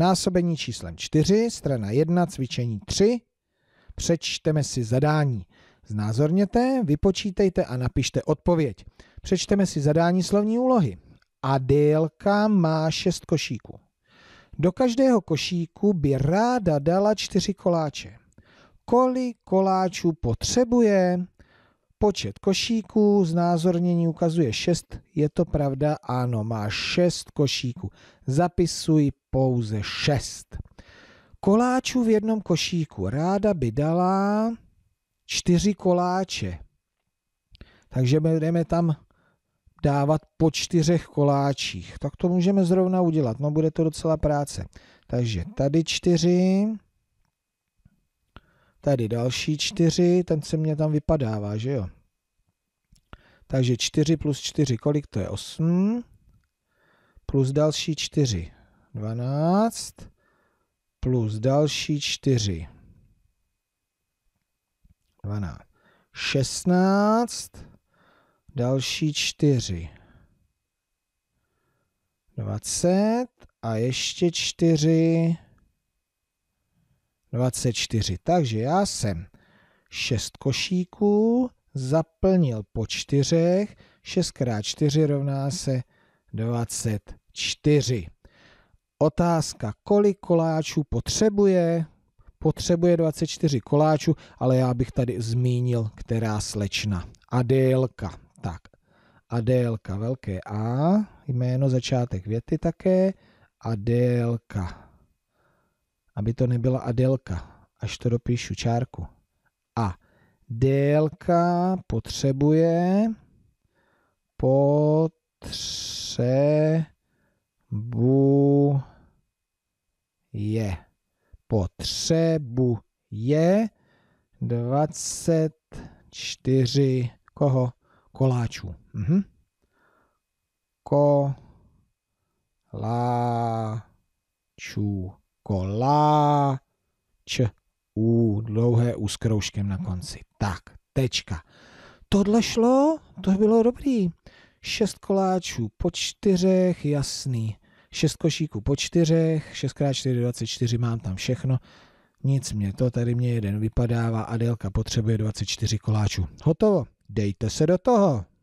Násobení číslem 4, strana 1, cvičení 3. Přečteme si zadání. Znázorněte, vypočítejte a napište odpověď. Přečteme si zadání slovní úlohy. Adélka má 6 košíků. Do každého košíku by ráda dala čtyři koláče. Kolik koláčů potřebuje? Počet košíků, znázornění ukazuje 6, je to pravda, ano, má 6 košíků. Zapisuj pouze 6. Koláčů v jednom košíku. Ráda by dala 4 koláče. Takže budeme tam dávat po čtyřech koláčích. Tak to můžeme zrovna udělat, no bude to docela práce. Takže tady čtyři, Tady další 4, ten se mě tam vypadává, že jo? Takže 4 plus 4, kolik to je? 8. Plus další 4, 12. Plus další 4, 12. 16. Další 4. 20 a ještě 4, 24. Takže já jsem 6 košíků zaplnil po čtyřech. 6 x 4 rovná se 24. Otázka, kolik koláčů potřebuje? Potřebuje 24 koláčů, ale já bych tady zmínil, která slečna. Adélka. Tak, Adélka, velké A, jméno, začátek věty také. Adélka aby to nebyla Adelka, až to dopíšu čárku. A délka potřebuje potřebuje potřebuje 24 koho? Koláčů. Mhm. Koláčů jako la, č, u, dlouhé u s kroužkem na konci. Tak, tečka. Tohle šlo, to bylo dobrý. Šest koláčů po čtyřech, jasný. Šest košíků po čtyřech, Šestkrát čtyři dvacet čtyři. mám tam všechno. Nic mě to, tady mě jeden vypadává, Adélka potřebuje 24 koláčů. Hotovo, dejte se do toho.